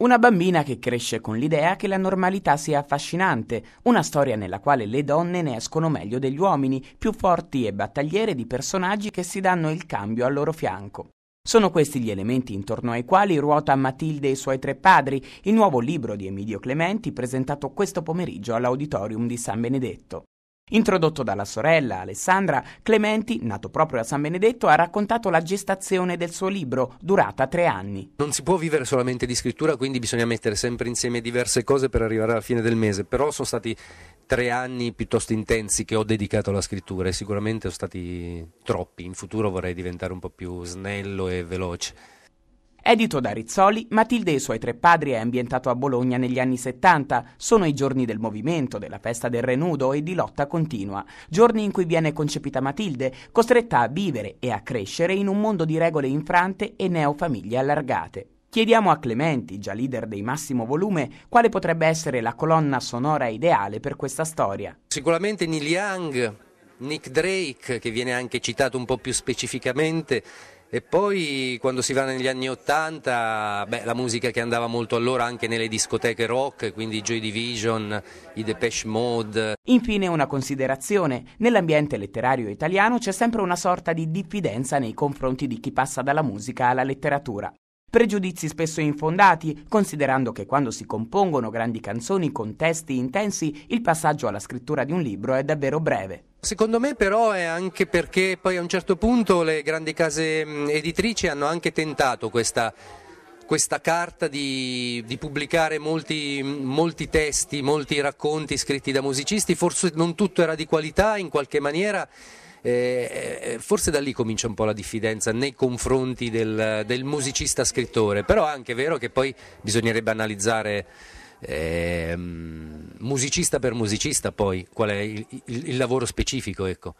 Una bambina che cresce con l'idea che la normalità sia affascinante, una storia nella quale le donne ne escono meglio degli uomini, più forti e battagliere di personaggi che si danno il cambio al loro fianco. Sono questi gli elementi intorno ai quali ruota Matilde e i suoi tre padri, il nuovo libro di Emidio Clementi presentato questo pomeriggio all'auditorium di San Benedetto. Introdotto dalla sorella Alessandra, Clementi, nato proprio a San Benedetto, ha raccontato la gestazione del suo libro, durata tre anni. Non si può vivere solamente di scrittura, quindi bisogna mettere sempre insieme diverse cose per arrivare alla fine del mese, però sono stati tre anni piuttosto intensi che ho dedicato alla scrittura e sicuramente sono stati troppi. In futuro vorrei diventare un po' più snello e veloce. Edito da Rizzoli, Matilde e i suoi tre padri è ambientato a Bologna negli anni 70. Sono i giorni del movimento, della festa del Renudo e di lotta continua. Giorni in cui viene concepita Matilde, costretta a vivere e a crescere in un mondo di regole infrante e neofamiglie allargate. Chiediamo a Clementi, già leader dei Massimo Volume, quale potrebbe essere la colonna sonora ideale per questa storia. Sicuramente Neil Young, Nick Drake, che viene anche citato un po' più specificamente, e poi quando si va negli anni Ottanta, la musica che andava molto allora anche nelle discoteche rock, quindi Joy Division, i Depeche Mode. Infine una considerazione, nell'ambiente letterario italiano c'è sempre una sorta di diffidenza nei confronti di chi passa dalla musica alla letteratura. Pregiudizi spesso infondati, considerando che quando si compongono grandi canzoni con testi intensi, il passaggio alla scrittura di un libro è davvero breve. Secondo me però è anche perché poi a un certo punto le grandi case editrici hanno anche tentato questa, questa carta di, di pubblicare molti, molti, testi, molti racconti scritti da musicisti, forse non tutto era di qualità in qualche maniera. Eh, eh, forse da lì comincia un po' la diffidenza nei confronti del, del musicista scrittore, però è anche vero che poi bisognerebbe analizzare ehm, musicista per musicista poi, qual è il, il, il lavoro specifico, ecco.